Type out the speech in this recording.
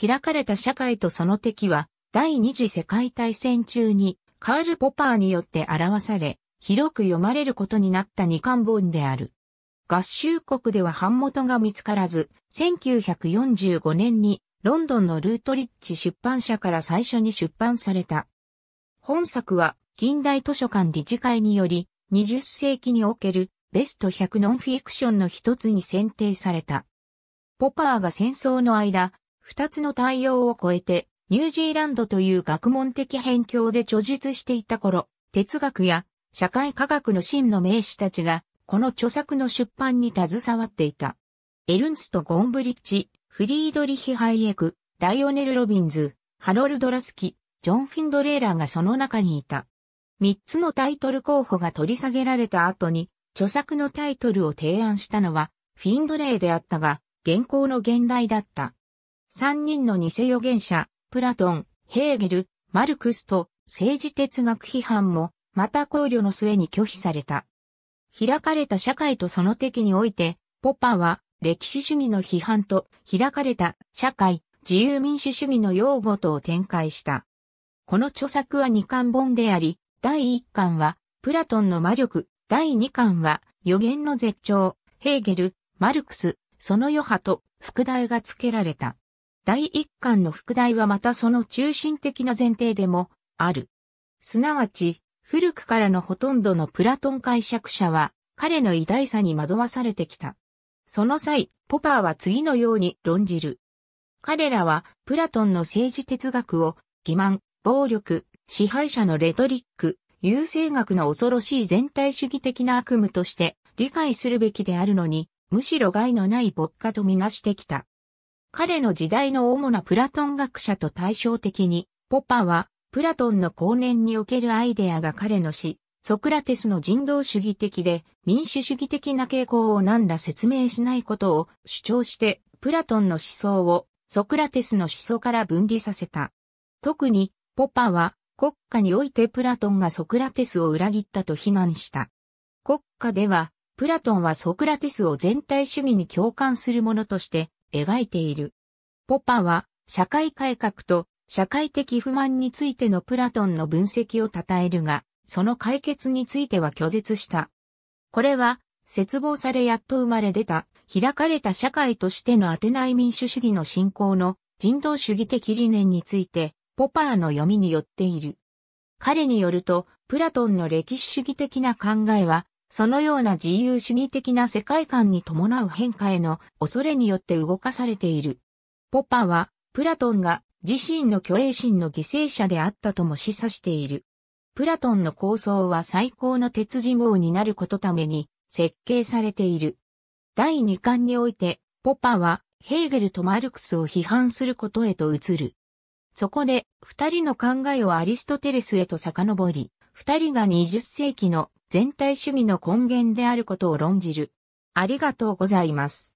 開かれた社会とその敵は、第二次世界大戦中に、カール・ポパーによって表され、広く読まれることになった二巻本である。合衆国では版元が見つからず、1945年にロンドンのルートリッチ出版社から最初に出版された。本作は近代図書館理事会により20世紀におけるベスト100ノンフィクションの一つに選定された。ポパーが戦争の間、二つの対応を超えて、ニュージーランドという学問的辺境で著述していた頃、哲学や社会科学の真の名士たちが、この著作の出版に携わっていた。エルンスト・ゴンブリッジ、フリードリヒ・ハイエク、ライオネル・ロビンズ、ハロルド・ラスキ、ジョン・フィンドレーラーがその中にいた。三つのタイトル候補が取り下げられた後に、著作のタイトルを提案したのは、フィンドレーであったが、現行の現代だった。三人の偽予言者、プラトン、ヘーゲル、マルクスと政治哲学批判も、また考慮の末に拒否された。開かれた社会とその敵において、ポッパは歴史主義の批判と開かれた社会、自由民主主義の用語とを展開した。この著作は二巻本であり、第一巻はプラトンの魔力、第二巻は予言の絶頂、ヘーゲル、マルクス、その余波と副題が付けられた。第一巻の副題はまたその中心的な前提でもある。すなわち、古くからのほとんどのプラトン解釈者は、彼の偉大さに惑わされてきた。その際、ポパーは次のように論じる。彼らは、プラトンの政治哲学を、欺瞞、暴力、支配者のレトリック、優勢学の恐ろしい全体主義的な悪夢として理解するべきであるのに、むしろ害のない牧歌とみなしてきた。彼の時代の主なプラトン学者と対照的に、ポパは、プラトンの後年におけるアイデアが彼の死、ソクラテスの人道主義的で民主主義的な傾向を何ら説明しないことを主張して、プラトンの思想をソクラテスの思想から分離させた。特に、ポパは国家においてプラトンがソクラテスを裏切ったと非難した。国家では、プラトンはソクラテスを全体主義に共感するものとして描いている。ポパは、社会改革と社会的不満についてのプラトンの分析を称えるが、その解決については拒絶した。これは、絶望されやっと生まれ出た、開かれた社会としての当てない民主主義の信仰の人道主義的理念について、ポパーの読みによっている。彼によると、プラトンの歴史主義的な考えは、そのような自由主義的な世界観に伴う変化への恐れによって動かされている。ポパは、プラトンが自身の虚栄心の犠牲者であったとも示唆している。プラトンの構想は最高の鉄人網になることために設計されている。第2巻において、ポパはヘーゲルとマルクスを批判することへと移る。そこで、二人の考えをアリストテレスへと遡り、二人が20世紀の全体主義の根源であることを論じる。ありがとうございます。